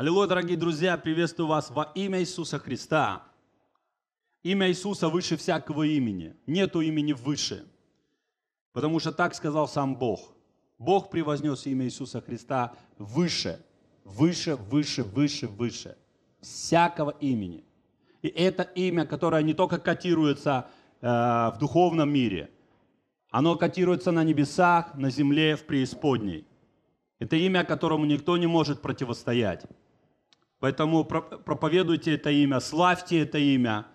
Аллилуйя, дорогие друзья, приветствую вас во имя Иисуса Христа. Имя Иисуса выше всякого имени. Нету имени выше. Потому что так сказал сам Бог. Бог превознес имя Иисуса Христа выше, выше, выше, выше, выше. Всякого имени. И это имя, которое не только котируется э, в духовном мире, оно котируется на небесах, на земле, в преисподней. Это имя, которому никто не может противостоять. Поэтому проповедуйте это имя, славьте это имя,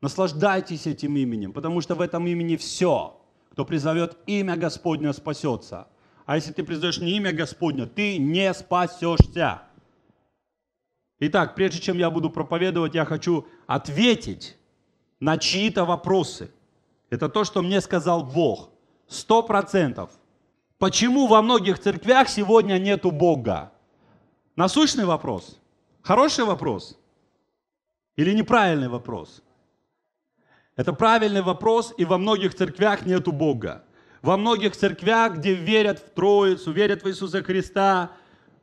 наслаждайтесь этим именем, потому что в этом имени все. Кто призовет имя Господня, спасется. А если ты признаешь не имя Господня, ты не спасешься. Итак, прежде чем я буду проповедовать, я хочу ответить на чьи-то вопросы. Это то, что мне сказал Бог. Сто процентов. Почему во многих церквях сегодня нету Бога? Насущный вопрос. Хороший вопрос или неправильный вопрос? Это правильный вопрос, и во многих церквях нету Бога. Во многих церквях, где верят в Троицу, верят в Иисуса Христа,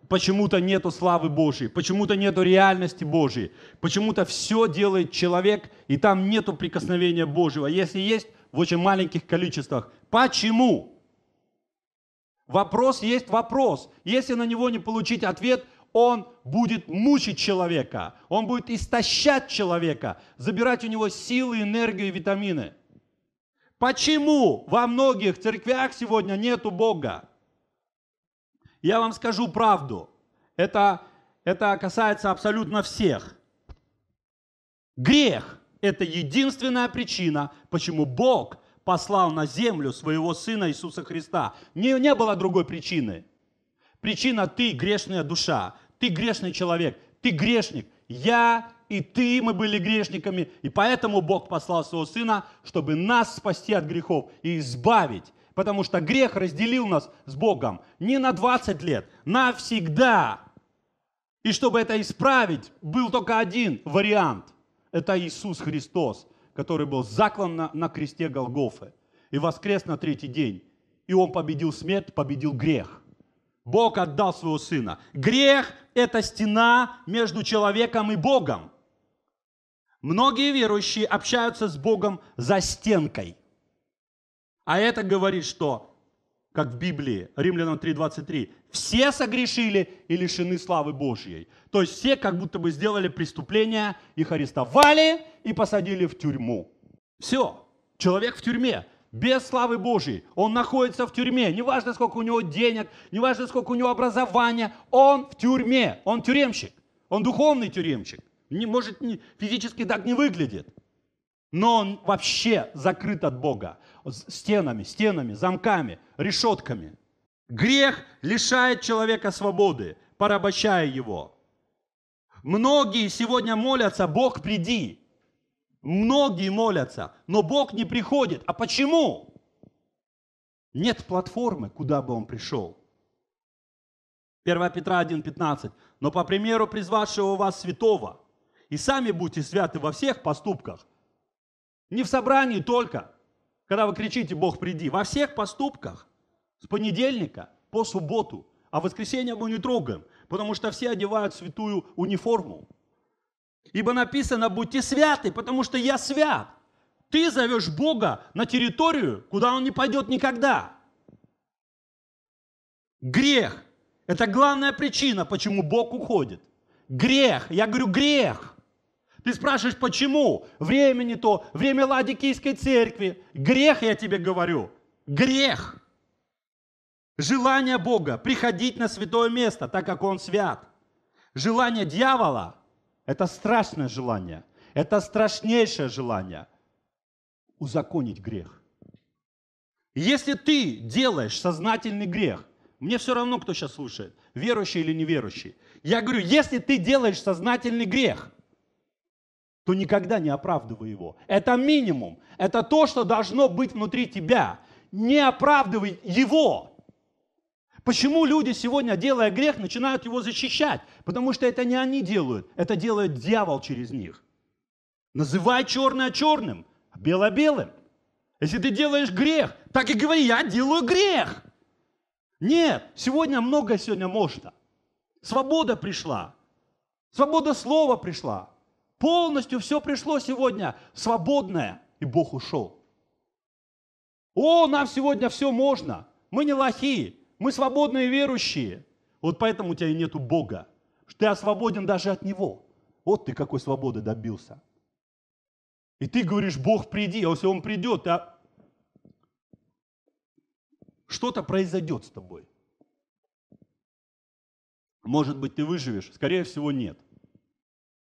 почему-то нету славы Божьей, почему-то нету реальности Божьей, почему-то все делает человек, и там нету прикосновения Божьего. Если есть, в очень маленьких количествах. Почему? Вопрос есть вопрос. Если на него не получить ответ, он будет мучить человека, он будет истощать человека, забирать у него силы, энергию и витамины. Почему во многих церквях сегодня нету Бога? Я вам скажу правду. Это, это касается абсолютно всех. Грех – это единственная причина, почему Бог послал на землю своего Сына Иисуса Христа. Не, не было другой причины – Причина ты грешная душа, ты грешный человек, ты грешник. Я и ты, мы были грешниками, и поэтому Бог послал своего Сына, чтобы нас спасти от грехов и избавить. Потому что грех разделил нас с Богом не на 20 лет, навсегда. И чтобы это исправить, был только один вариант. Это Иисус Христос, который был заклан на, на кресте Голгофы и воскрес на третий день. И Он победил смерть, победил грех. Бог отдал своего сына. Грех – это стена между человеком и Богом. Многие верующие общаются с Богом за стенкой. А это говорит, что, как в Библии, Римлянам 3.23, все согрешили и лишены славы Божьей. То есть все как будто бы сделали преступление, их арестовали и посадили в тюрьму. Все, человек в тюрьме без славы Божьей. Он находится в тюрьме. Неважно, сколько у него денег, неважно, сколько у него образования. Он в тюрьме. Он тюремщик. Он духовный тюремщик. Не, может, не, физически так не выглядит. Но он вообще закрыт от Бога. Стенами, стенами, замками, решетками. Грех лишает человека свободы, порабощая его. Многие сегодня молятся, Бог, приди. Многие молятся, но Бог не приходит. А почему? Нет платформы, куда бы Он пришел. 1 Петра 1,15. «Но по примеру призвавшего вас святого, и сами будьте святы во всех поступках, не в собрании только, когда вы кричите «Бог, приди», во всех поступках, с понедельника по субботу, а в воскресенье мы не трогаем, потому что все одевают святую униформу, Ибо написано, будьте святы, потому что я свят. Ты зовешь Бога на территорию, куда Он не пойдет никогда. Грех – это главная причина, почему Бог уходит. Грех, я говорю грех. Ты спрашиваешь, почему? Время не то, время Ладикийской церкви. Грех, я тебе говорю, грех. Желание Бога приходить на святое место, так как Он свят. Желание дьявола – это страшное желание. Это страшнейшее желание – узаконить грех. Если ты делаешь сознательный грех, мне все равно, кто сейчас слушает, верующий или неверующий. Я говорю, если ты делаешь сознательный грех, то никогда не оправдывай его. Это минимум. Это то, что должно быть внутри тебя. Не оправдывай его. Почему люди сегодня, делая грех, начинают его защищать? Потому что это не они делают, это делает дьявол через них. Называй черное черным, а белое белым. Если ты делаешь грех, так и говори, я делаю грех. Нет, сегодня много сегодня можно. Свобода пришла. Свобода слова пришла. Полностью все пришло сегодня свободное, и Бог ушел. О, нам сегодня все можно. Мы не лохи, мы свободные верующие. Вот поэтому у тебя и нету Бога. Ты освободен даже от Него. Вот ты какой свободы добился. И ты говоришь, Бог приди, а если Он придет, а что-то произойдет с тобой. Может быть, ты выживешь? Скорее всего, нет.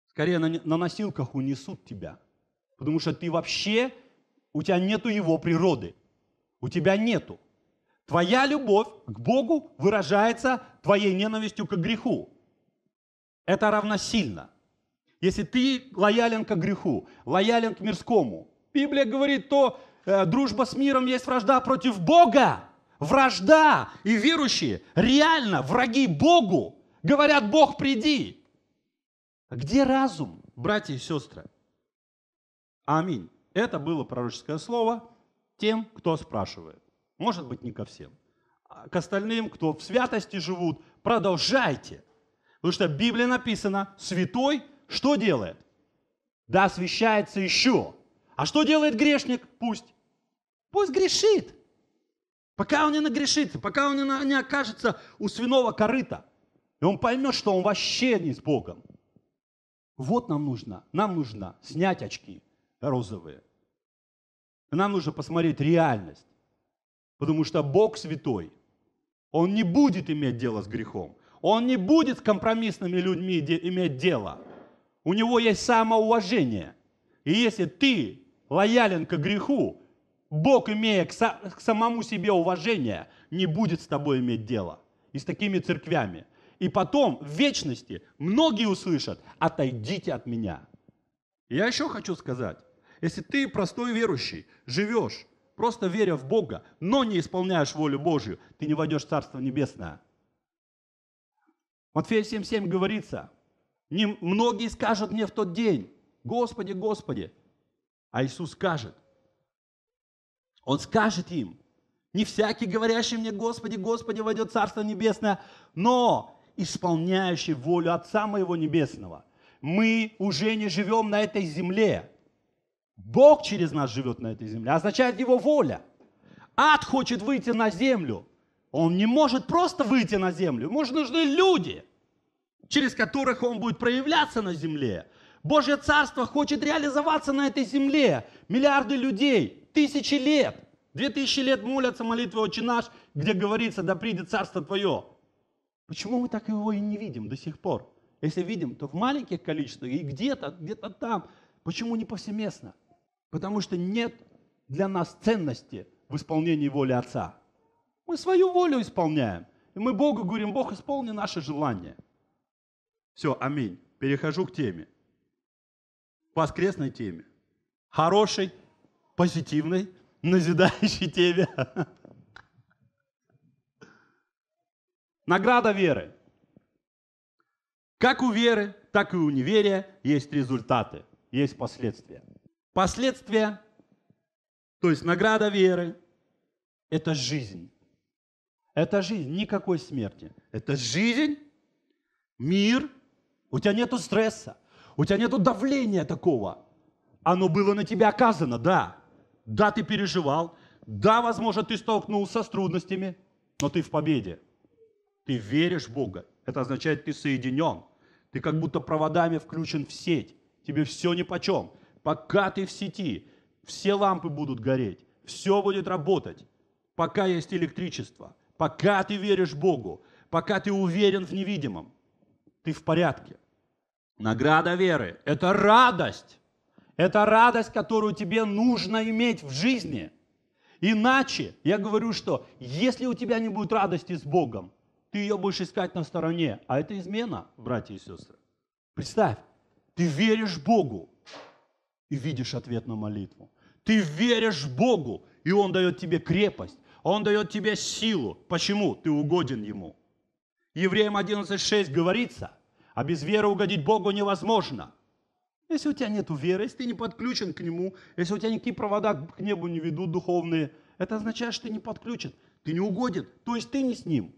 Скорее, на носилках унесут тебя. Потому что ты вообще, у тебя нету его природы. У тебя нету. Твоя любовь к Богу выражается твоей ненавистью к греху. Это равносильно. Если ты лоялен к греху, лоялен к мирскому, Библия говорит, то э, дружба с миром есть вражда против Бога. Вражда. И верующие реально враги Богу. Говорят, Бог, приди. Где разум, братья и сестры? Аминь. Это было пророческое слово тем, кто спрашивает. Может быть, не ко всем. А к остальным, кто в святости живут, продолжайте. Потому что в Библии написано, святой что делает? Да освящается еще. А что делает грешник? Пусть. Пусть грешит. Пока он не нагрешит, пока он не, не окажется у свиного корыта. И он поймет, что он вообще не с Богом. Вот нам нужно, нам нужно снять очки розовые. Нам нужно посмотреть реальность. Потому что Бог святой. Он не будет иметь дело с грехом. Он не будет с компромиссными людьми иметь дело. У него есть самоуважение. И если ты лоялен к греху, Бог, имея к, самому себе уважение, не будет с тобой иметь дело. И с такими церквями. И потом, в вечности, многие услышат, отойдите от меня. Я еще хочу сказать, если ты простой верующий, живешь просто веря в Бога, но не исполняешь волю Божью, ты не войдешь в Царство Небесное. Матфея 7,7 говорится, многие скажут мне в тот день, Господи, Господи, а Иисус скажет, Он скажет им, не всякий, говорящий мне, Господи, Господи, войдет Царство Небесное, но исполняющий волю Отца Моего Небесного. Мы уже не живем на этой земле, Бог через нас живет на этой земле, означает его воля. Ад хочет выйти на землю. Он не может просто выйти на землю. Ему же нужны люди, через которых он будет проявляться на земле. Божье Царство хочет реализоваться на этой земле. Миллиарды людей, тысячи лет, две тысячи лет молятся молитвы «Отче наш», где говорится «Да придет Царство Твое». Почему мы так его и не видим до сих пор? Если видим, то в маленьких количествах и где-то, где-то там. Почему не повсеместно? Потому что нет для нас ценности в исполнении воли Отца. Мы свою волю исполняем. И мы Богу говорим, Бог, исполни наше желание. Все, аминь. Перехожу к теме. К воскресной теме. Хорошей, позитивной, назидающей теме. Награда веры. Как у веры, так и у неверия есть результаты, есть последствия. Последствия, то есть награда веры, это жизнь. Это жизнь, никакой смерти. Это жизнь, мир. У тебя нету стресса, у тебя нету давления такого. Оно было на тебя оказано, да. Да, ты переживал, да, возможно, ты столкнулся с трудностями, но ты в победе. Ты веришь в Бога. Это означает, ты соединен. Ты как будто проводами включен в сеть. Тебе все ни по чем. Пока ты в сети, все лампы будут гореть, все будет работать, пока есть электричество, пока ты веришь Богу, пока ты уверен в невидимом, ты в порядке. Награда веры – это радость. Это радость, которую тебе нужно иметь в жизни. Иначе, я говорю, что если у тебя не будет радости с Богом, ты ее будешь искать на стороне. А это измена, братья и сестры. Представь, ты веришь Богу, и видишь ответ на молитву. Ты веришь Богу, и Он дает тебе крепость, Он дает тебе силу. Почему? Ты угоден Ему. Евреям 11.6 говорится, а без веры угодить Богу невозможно. Если у тебя нет веры, если ты не подключен к Нему, если у тебя никакие провода к небу не ведут духовные, это означает, что ты не подключен, ты не угоден, то есть ты не с Ним.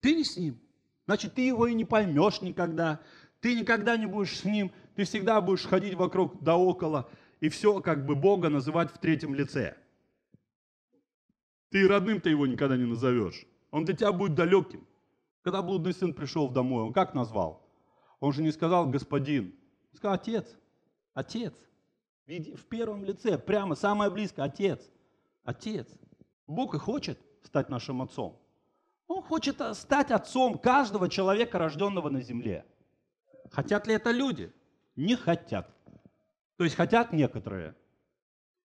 Ты не с Ним. Значит, ты его и не поймешь никогда, ты никогда не будешь с Ним – ты всегда будешь ходить вокруг да около и все как бы Бога называть в третьем лице. Ты родным-то его никогда не назовешь. Он для тебя будет далеким. Когда блудный сын пришел домой, он как назвал? Он же не сказал «господин». Он сказал «отец». «Отец». В первом лице, прямо, самое близкое «отец». «Отец». Бог и хочет стать нашим отцом. Он хочет э, стать отцом каждого человека, рожденного на земле. Хотят ли это люди? не хотят. То есть хотят некоторые.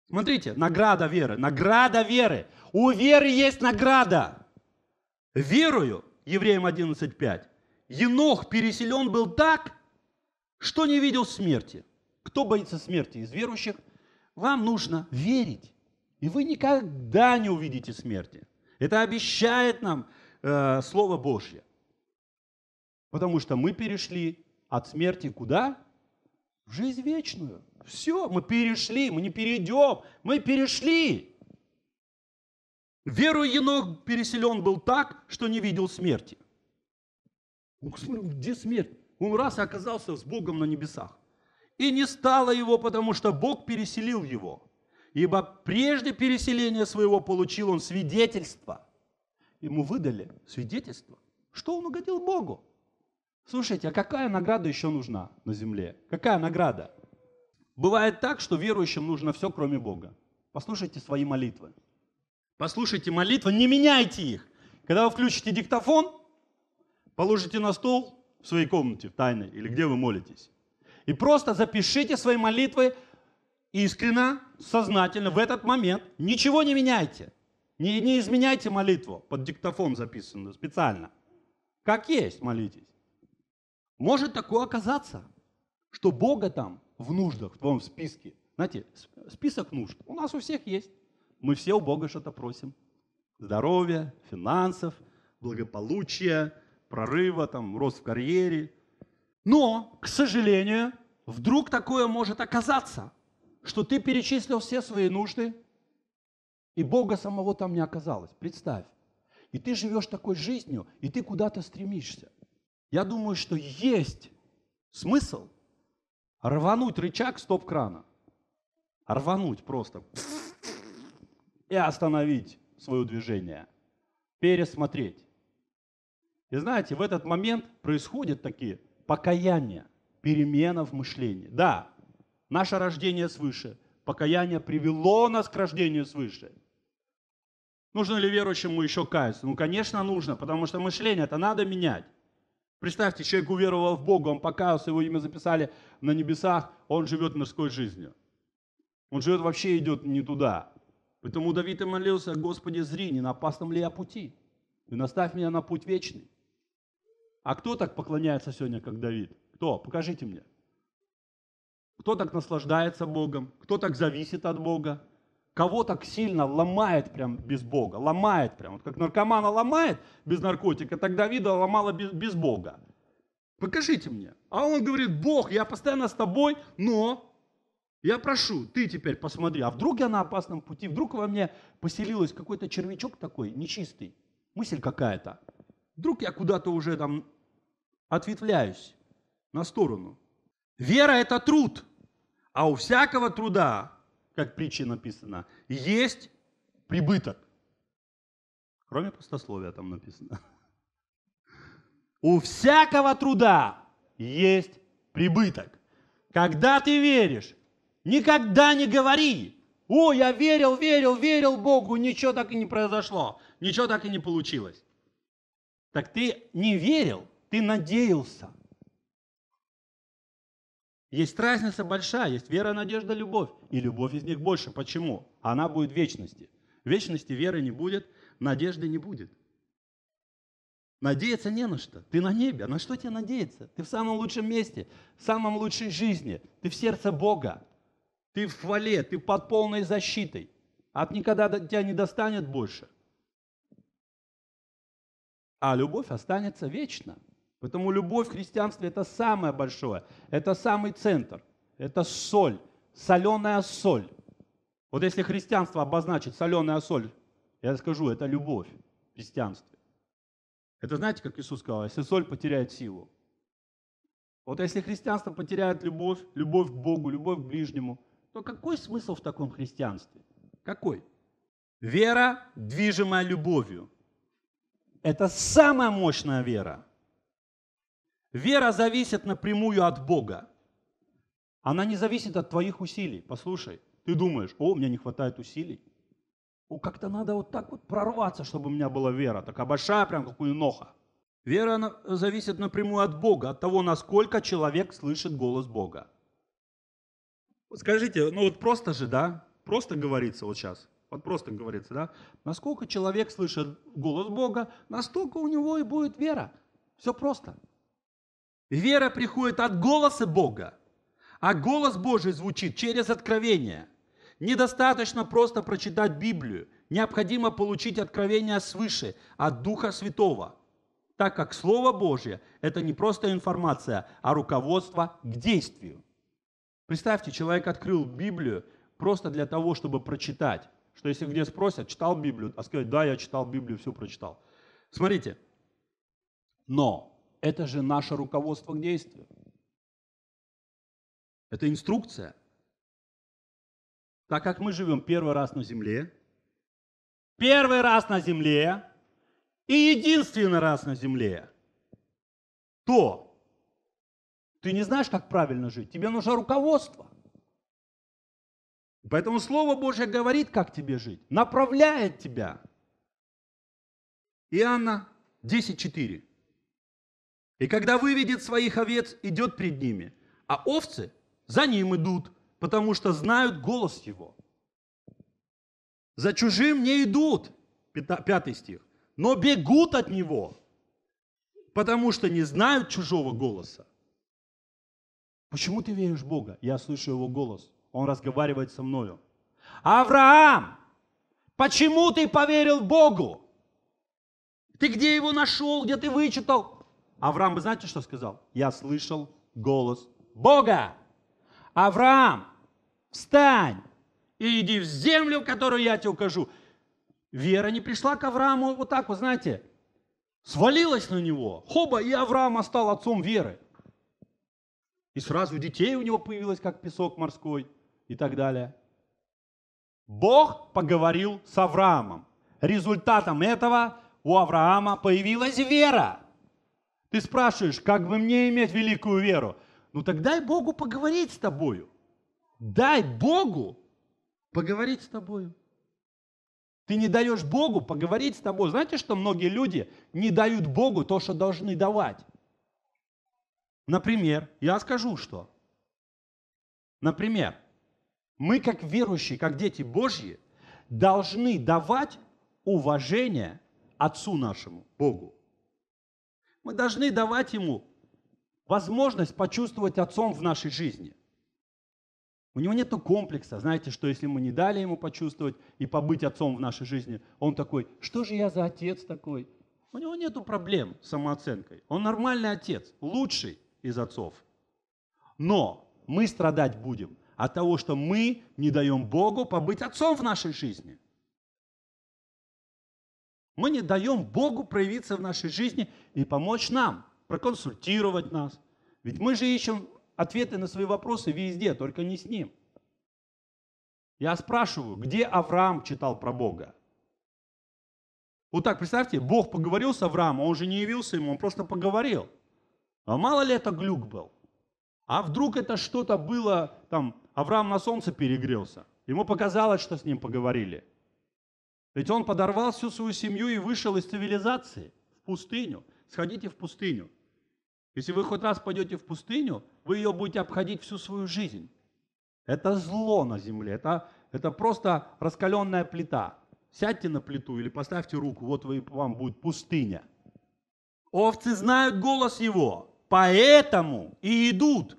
Смотрите, награда веры, награда веры. У веры есть награда. Верую, Евреям 11.5, Енох переселен был так, что не видел смерти. Кто боится смерти из верующих? Вам нужно верить. И вы никогда не увидите смерти. Это обещает нам э, Слово Божье. Потому что мы перешли от смерти куда? в жизнь вечную. Все, мы перешли, мы не перейдем, мы перешли. Веру енок переселен был так, что не видел смерти. Ну, где смерть? Он раз и оказался с Богом на небесах. И не стало его, потому что Бог переселил его. Ибо прежде переселения своего получил он свидетельство. Ему выдали свидетельство, что он угодил Богу. Слушайте, а какая награда еще нужна на земле? Какая награда? Бывает так, что верующим нужно все, кроме Бога. Послушайте свои молитвы. Послушайте молитвы, не меняйте их. Когда вы включите диктофон, положите на стол в своей комнате, в тайной, или где вы молитесь, и просто запишите свои молитвы искренно, сознательно, в этот момент. Ничего не меняйте. Не, не изменяйте молитву. Под диктофон записанную специально. Как есть молитесь. Может такое оказаться, что Бога там в нуждах, в твоем списке. Знаете, список нужд у нас у всех есть. Мы все у Бога что-то просим. Здоровья, финансов, благополучия, прорыва, там, рост в карьере. Но, к сожалению, вдруг такое может оказаться, что ты перечислил все свои нужды, и Бога самого там не оказалось. Представь. И ты живешь такой жизнью, и ты куда-то стремишься. Я думаю, что есть смысл рвануть рычаг стоп-крана. Рвануть просто. И остановить свое движение. Пересмотреть. И знаете, в этот момент происходят такие покаяния, перемена в мышлении. Да, наше рождение свыше, покаяние привело нас к рождению свыше. Нужно ли верующему еще каяться? Ну, конечно, нужно, потому что мышление это надо менять. Представьте, человек уверовал в Бога, он покаялся, его имя записали на небесах, он живет мирской жизнью. Он живет вообще идет не туда. Поэтому Давид и молился, Господи, зри, не на опасном ли я пути, и наставь меня на путь вечный. А кто так поклоняется сегодня, как Давид? Кто? Покажите мне. Кто так наслаждается Богом? Кто так зависит от Бога? кого так сильно ломает прям без Бога, ломает прям. Вот как наркомана ломает без наркотика, так Давида ломала без, без Бога. Покажите мне. А он говорит, Бог, я постоянно с тобой, но я прошу, ты теперь посмотри, а вдруг я на опасном пути, вдруг во мне поселилась какой-то червячок такой, нечистый, мысль какая-то. Вдруг я куда-то уже там ответвляюсь на сторону. Вера – это труд, а у всякого труда как притче написано, есть прибыток. Кроме пустословия там написано. У всякого труда есть прибыток. Когда ты веришь, никогда не говори, о, я верил, верил, верил Богу, ничего так и не произошло, ничего так и не получилось. Так ты не верил, ты надеялся. Есть разница большая, есть вера, надежда, любовь. И любовь из них больше. Почему? Она будет вечности. вечности веры не будет, надежды не будет. Надеяться не на что. Ты на небе. На что тебе надеяться? Ты в самом лучшем месте, в самом лучшей жизни. Ты в сердце Бога. Ты в хвале, ты под полной защитой. От никогда тебя не достанет больше. А любовь останется вечно – Поэтому любовь в христианстве – это самое большое, это самый центр, это соль, соленая соль. Вот если христианство обозначит соленая соль, я скажу, это любовь в христианстве. Это знаете, как Иисус сказал, если соль потеряет силу. Вот если христианство потеряет любовь, любовь к Богу, любовь к ближнему, то какой смысл в таком христианстве? Какой? Вера, движимая любовью. Это самая мощная вера – Вера зависит напрямую от Бога. Она не зависит от твоих усилий. Послушай, ты думаешь, о, мне не хватает усилий. О, как-то надо вот так вот прорваться, чтобы у меня была вера. Такая большая, прям как у Еноха. Вера она зависит напрямую от Бога, от того, насколько человек слышит голос Бога. Скажите, ну вот просто же, да, просто говорится вот сейчас, вот просто говорится, да, насколько человек слышит голос Бога, настолько у него и будет вера. Все просто. Вера приходит от голоса Бога, а голос Божий звучит через откровение. Недостаточно просто прочитать Библию, необходимо получить откровение свыше, от Духа Святого, так как Слово Божье – это не просто информация, а руководство к действию. Представьте, человек открыл Библию просто для того, чтобы прочитать. Что если где спросят, читал Библию, а сказать, да, я читал Библию, все прочитал. Смотрите, но это же наше руководство к действию. Это инструкция. Так как мы живем первый раз на земле, первый раз на земле и единственный раз на земле, то ты не знаешь, как правильно жить. Тебе нужно руководство. Поэтому Слово Божье говорит, как тебе жить, направляет тебя. Иоанна 10.4. И когда выведет своих овец, идет пред ними, а овцы за ним идут, потому что знают голос его. За чужим не идут, пятый стих, но бегут от него, потому что не знают чужого голоса. Почему ты веришь в Бога? Я слышу его голос. Он разговаривает со мною. Авраам, почему ты поверил Богу? Ты где его нашел, где ты вычитал? Авраам, вы знаете, что сказал? Я слышал голос Бога. Авраам, встань и иди в землю, которую я тебе укажу. Вера не пришла к Аврааму вот так, вы вот, знаете, свалилась на него. Хоба, и Авраам стал отцом веры. И сразу детей у него появилось, как песок морской и так далее. Бог поговорил с Авраамом. Результатом этого у Авраама появилась вера. Ты спрашиваешь, как бы мне иметь великую веру? Ну так дай Богу поговорить с тобою. Дай Богу поговорить с тобою. Ты не даешь Богу поговорить с тобой. Знаете, что многие люди не дают Богу то, что должны давать? Например, я скажу, что. Например, мы как верующие, как дети Божьи, должны давать уважение Отцу нашему, Богу. Мы должны давать ему возможность почувствовать отцом в нашей жизни. У него нет комплекса, знаете, что если мы не дали ему почувствовать и побыть отцом в нашей жизни, он такой, что же я за отец такой? У него нет проблем с самооценкой. Он нормальный отец, лучший из отцов. Но мы страдать будем от того, что мы не даем Богу побыть отцом в нашей жизни – мы не даем Богу проявиться в нашей жизни и помочь нам, проконсультировать нас. Ведь мы же ищем ответы на свои вопросы везде, только не с Ним. Я спрашиваю, где Авраам читал про Бога? Вот так, представьте, Бог поговорил с Авраамом, он же не явился ему, он просто поговорил. А мало ли это глюк был? А вдруг это что-то было, там, Авраам на солнце перегрелся? Ему показалось, что с ним поговорили – ведь он подорвал всю свою семью и вышел из цивилизации в пустыню. Сходите в пустыню. Если вы хоть раз пойдете в пустыню, вы ее будете обходить всю свою жизнь. Это зло на земле, это, это просто раскаленная плита. Сядьте на плиту или поставьте руку, вот вы, вам будет пустыня. Овцы знают голос его, поэтому и идут.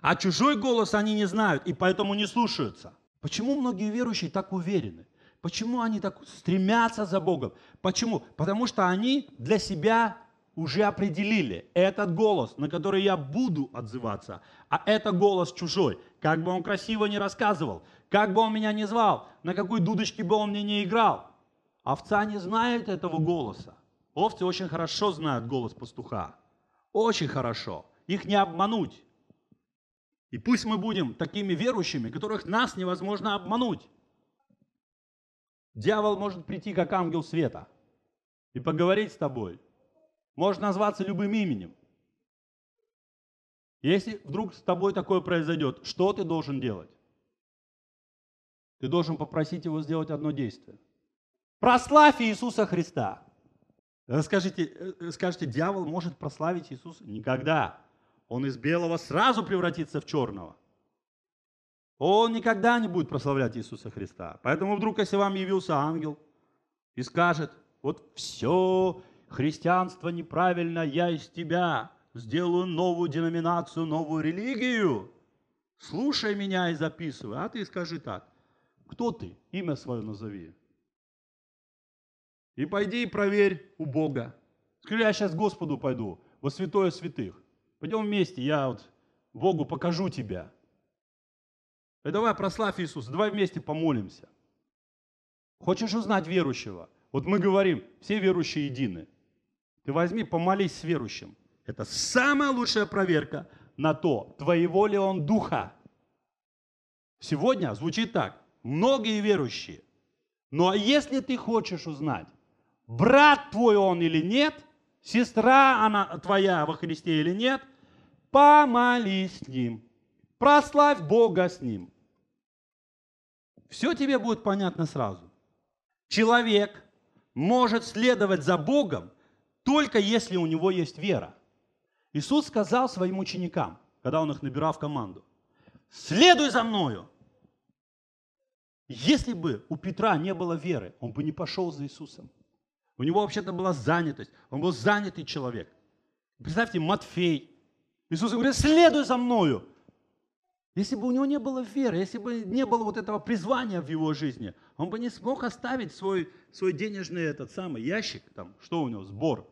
А чужой голос они не знают, и поэтому не слушаются. Почему многие верующие так уверены? Почему они так стремятся за Богом? Почему? Потому что они для себя уже определили этот голос, на который я буду отзываться, а это голос чужой. Как бы он красиво не рассказывал, как бы он меня не звал, на какой дудочке бы он мне не играл. Овца не знает этого голоса. Овцы очень хорошо знают голос пастуха. Очень хорошо. Их не обмануть. И пусть мы будем такими верующими, которых нас невозможно обмануть. Дьявол может прийти как ангел света и поговорить с тобой. Может назваться любым именем. Если вдруг с тобой такое произойдет, что ты должен делать? Ты должен попросить его сделать одно действие. Прославь Иисуса Христа. Скажите, э, скажите, дьявол может прославить Иисуса? Никогда. Он из белого сразу превратится в черного. Он никогда не будет прославлять Иисуса Христа. Поэтому вдруг, если вам явился ангел и скажет, вот все, христианство неправильно, я из тебя сделаю новую деноминацию, новую религию, слушай меня и записывай. А ты скажи так, кто ты, имя свое назови. И пойди и проверь у Бога. Скажи, я сейчас к Господу пойду, во святое святых. Пойдем вместе, я вот Богу покажу тебя. И э, давай прославь Иисуса, давай вместе помолимся. Хочешь узнать верующего? Вот мы говорим, все верующие едины. Ты возьми, помолись с верующим. Это самая лучшая проверка на то, твоего ли он духа. Сегодня звучит так. Многие верующие. Но ну, а если ты хочешь узнать, брат твой он или нет, сестра она твоя во Христе или нет, помолись с ним. Прославь Бога с ним все тебе будет понятно сразу. Человек может следовать за Богом только если у него есть вера. Иисус сказал своим ученикам, когда он их набирал в команду, «Следуй за мною!» Если бы у Петра не было веры, он бы не пошел за Иисусом. У него вообще-то была занятость, он был занятый человек. Представьте, Матфей. Иисус говорит, следуй за мною. Если бы у него не было веры, если бы не было вот этого призвания в его жизни, он бы не смог оставить свой, свой денежный этот самый ящик, там, что у него, сбор.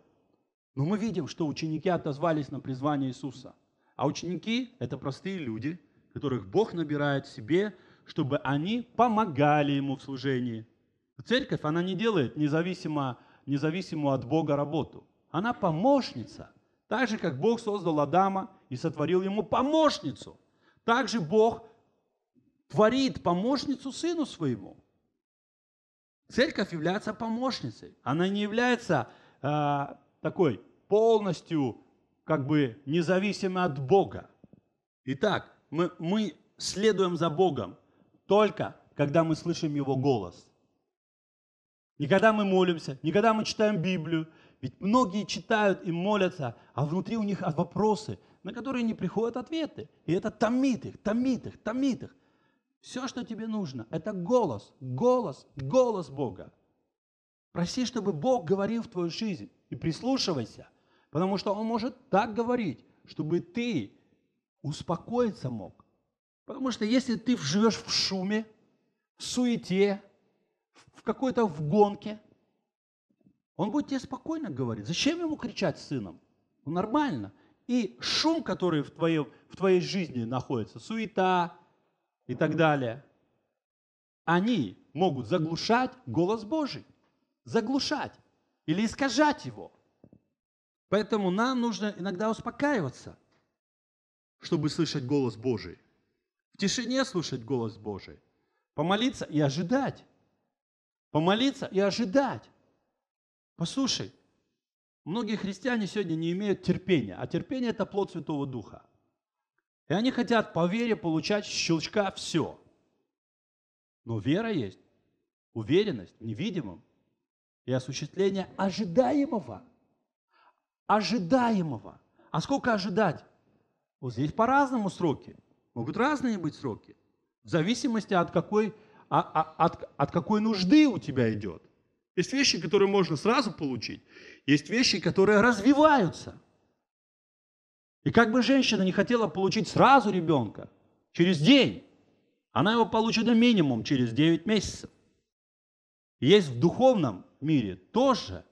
Но мы видим, что ученики отозвались на призвание Иисуса. А ученики – это простые люди, которых Бог набирает себе, чтобы они помогали Ему в служении. Церковь, она не делает независимо, независимую от Бога работу. Она помощница. Так же, как Бог создал Адама и сотворил ему помощницу. Также Бог творит помощницу сыну своему. Церковь является помощницей. Она не является э, такой полностью как бы независимой от Бога. Итак, мы, мы следуем за Богом только, когда мы слышим Его голос. Не когда мы молимся, не когда мы читаем Библию. Ведь многие читают и молятся, а внутри у них вопросы – на которые не приходят ответы. И это томит их, томит их, томит их. Все, что тебе нужно, это голос, голос, голос Бога. Проси, чтобы Бог говорил в твою жизнь и прислушивайся, потому что Он может так говорить, чтобы ты успокоиться мог. Потому что если ты живешь в шуме, в суете, в какой-то в гонке, он будет тебе спокойно говорить. Зачем ему кричать сыном? Ну, нормально и шум, который в, твоем, в твоей жизни находится, суета и так далее, они могут заглушать голос Божий, заглушать или искажать его. Поэтому нам нужно иногда успокаиваться, чтобы слышать голос Божий. В тишине слушать голос Божий. Помолиться и ожидать. Помолиться и ожидать. Послушай, Многие христиане сегодня не имеют терпения, а терпение – это плод Святого Духа. И они хотят по вере получать щелчка все. Но вера есть, уверенность в невидимом и осуществление ожидаемого. Ожидаемого. А сколько ожидать? Вот здесь по-разному сроки. Могут разные быть сроки. В зависимости от какой, от, а, а, от, от какой нужды у тебя идет. Есть вещи, которые можно сразу получить, есть вещи, которые развиваются. И как бы женщина не хотела получить сразу ребенка, через день, она его получит на минимум через 9 месяцев. Есть в духовном мире тоже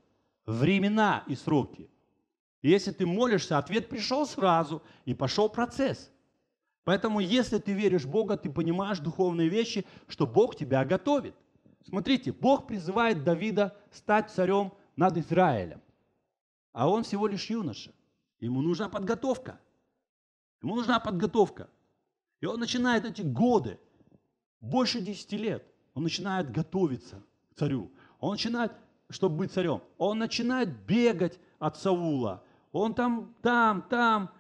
времена и сроки. И если ты молишься, ответ пришел сразу, и пошел процесс. Поэтому, если ты веришь в Бога, ты понимаешь духовные вещи, что Бог тебя готовит – Смотрите, Бог призывает Давида стать царем над Израилем. А он всего лишь юноша. Ему нужна подготовка. Ему нужна подготовка. И он начинает эти годы, больше десяти лет, он начинает готовиться к царю. Он начинает, чтобы быть царем, он начинает бегать от Саула. Он там, там, там,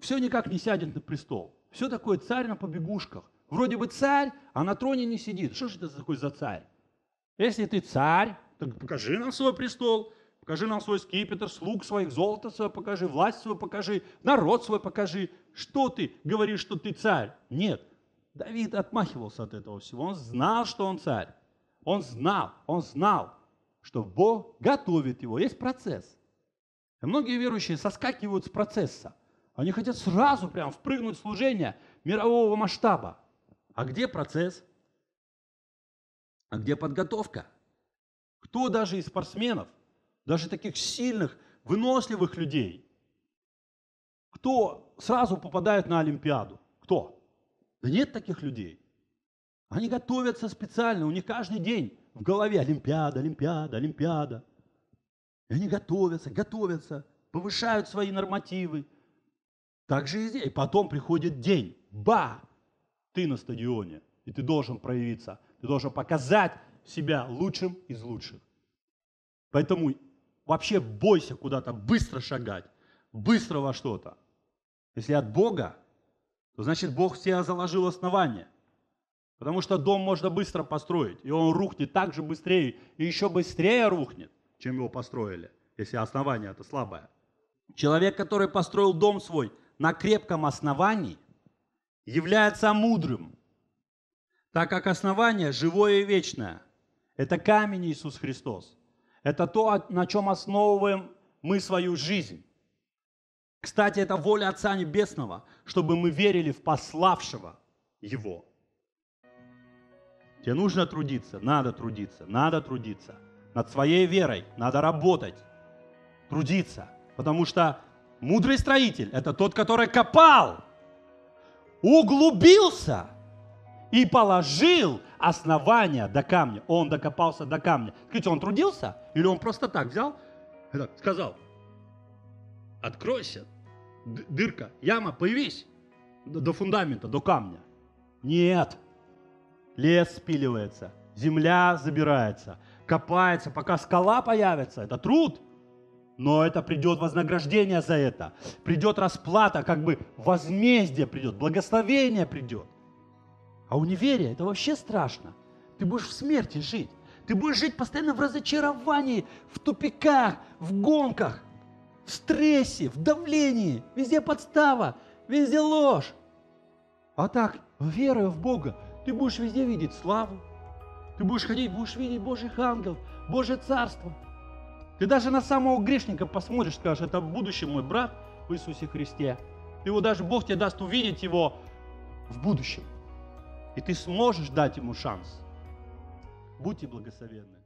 все никак не сядет на престол. Все такое царь на побегушках. Вроде бы царь, а на троне не сидит. Что же это такой за царь? Если ты царь, так покажи нам свой престол, покажи нам свой скипетр, слуг своих, золото свое покажи, власть свою покажи, народ свой покажи. Что ты говоришь, что ты царь? Нет. Давид отмахивался от этого всего. Он знал, что он царь. Он знал, он знал, что Бог готовит его. Есть процесс. И многие верующие соскакивают с процесса. Они хотят сразу прям впрыгнуть в служение мирового масштаба. А где процесс? А где подготовка? Кто даже из спортсменов, даже таких сильных, выносливых людей, кто сразу попадает на Олимпиаду? Кто? Да нет таких людей. Они готовятся специально, у них каждый день в голове Олимпиада, Олимпиада, Олимпиада. И они готовятся, готовятся, повышают свои нормативы. Так же и здесь. И потом приходит день. Ба! Ты на стадионе, и ты должен проявиться. Ты должен показать себя лучшим из лучших. Поэтому вообще бойся куда-то быстро шагать, быстро во что-то. Если от Бога, то значит Бог в себя заложил основание. Потому что дом можно быстро построить, и он рухнет так же быстрее, и еще быстрее рухнет, чем его построили, если основание это слабое. Человек, который построил дом свой на крепком основании, является мудрым, так как основание живое и вечное. Это камень Иисус Христос. Это то, на чем основываем мы свою жизнь. Кстати, это воля Отца Небесного, чтобы мы верили в пославшего Его. Тебе нужно трудиться, надо трудиться, надо трудиться. Над своей верой надо работать, трудиться. Потому что мудрый строитель – это тот, который копал, углубился – и положил основание до камня. Он докопался до камня. Скажите, он трудился? Или он просто так взял, сказал, откройся, дырка, яма, появись до фундамента, до камня. Нет. Лес спиливается, земля забирается, копается, пока скала появится. Это труд. Но это придет вознаграждение за это. Придет расплата, как бы возмездие придет, благословение придет. А универия – это вообще страшно. Ты будешь в смерти жить. Ты будешь жить постоянно в разочаровании, в тупиках, в гонках, в стрессе, в давлении. Везде подстава, везде ложь. А так, веруя в Бога, ты будешь везде видеть славу. Ты будешь ходить, будешь видеть Божьих ангелов, Божье Царство. Ты даже на самого грешника посмотришь, скажешь, это будущий мой брат в Иисусе Христе. Ты его даже, Бог тебе даст увидеть его в будущем. И ты сможешь дать ему шанс. Будьте благословенны.